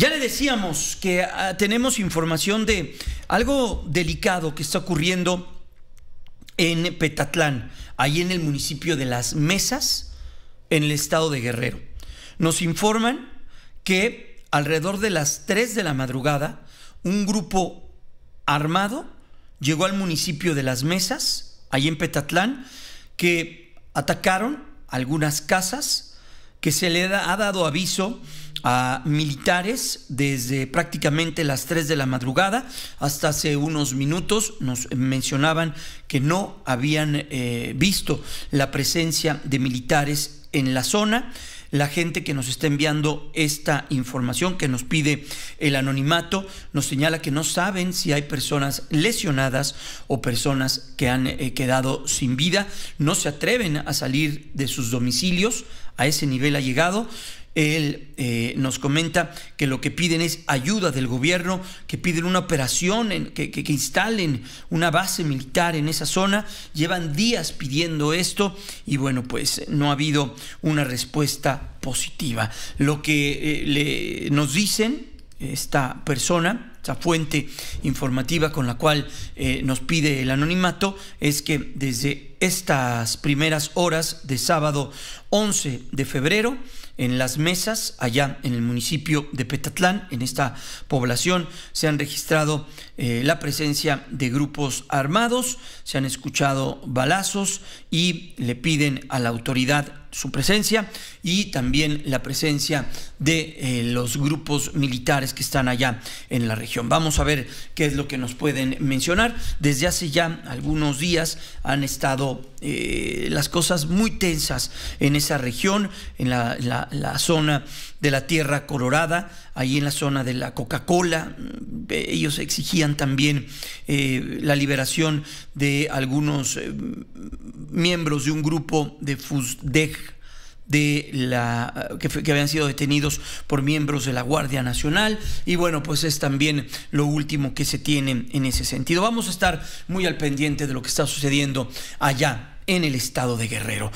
Ya le decíamos que ah, tenemos información de algo delicado que está ocurriendo en Petatlán, ahí en el municipio de Las Mesas, en el estado de Guerrero. Nos informan que alrededor de las 3 de la madrugada, un grupo armado llegó al municipio de Las Mesas, ahí en Petatlán, que atacaron algunas casas, que se le ha dado aviso a militares desde prácticamente las 3 de la madrugada hasta hace unos minutos. Nos mencionaban que no habían eh, visto la presencia de militares en la zona la gente que nos está enviando esta información, que nos pide el anonimato, nos señala que no saben si hay personas lesionadas o personas que han eh, quedado sin vida, no se atreven a salir de sus domicilios, a ese nivel ha llegado. Él eh, nos comenta que lo que piden es ayuda del gobierno, que piden una operación, que, instalen una base militar en esa zona. Llevan días pidiendo esto y bueno, pues no ha habido una respuesta positiva. Lo que eh, le, nos dicen esta persona esta fuente informativa con la cual eh, nos pide el anonimato es que desde estas primeras horas de sábado 11 de febrero en las mesas, allá en el municipio de Petatlán, en esta población, se han registrado eh, la presencia de grupos armados, se han escuchado balazos y le piden a la autoridad su presencia y también la presencia de eh, los grupos militares que están allá en la región. Vamos a ver qué es lo que nos pueden mencionar. Desde hace ya algunos días han estado eh, las cosas muy tensas en esa región, en la, zona de la Tierra Colorada, ahí en la zona de la Coca-Cola. Mm, eh, ellos exigían también la liberación de algunos miembros de un grupo de FUSDEG de la, que, que, habían sido detenidos por miembros de la Guardia Nacional. Y bueno, pues es también lo último que se tiene en ese sentido. Vamos a estar muy al pendiente de lo que está sucediendo allá en el estado de Guerrero.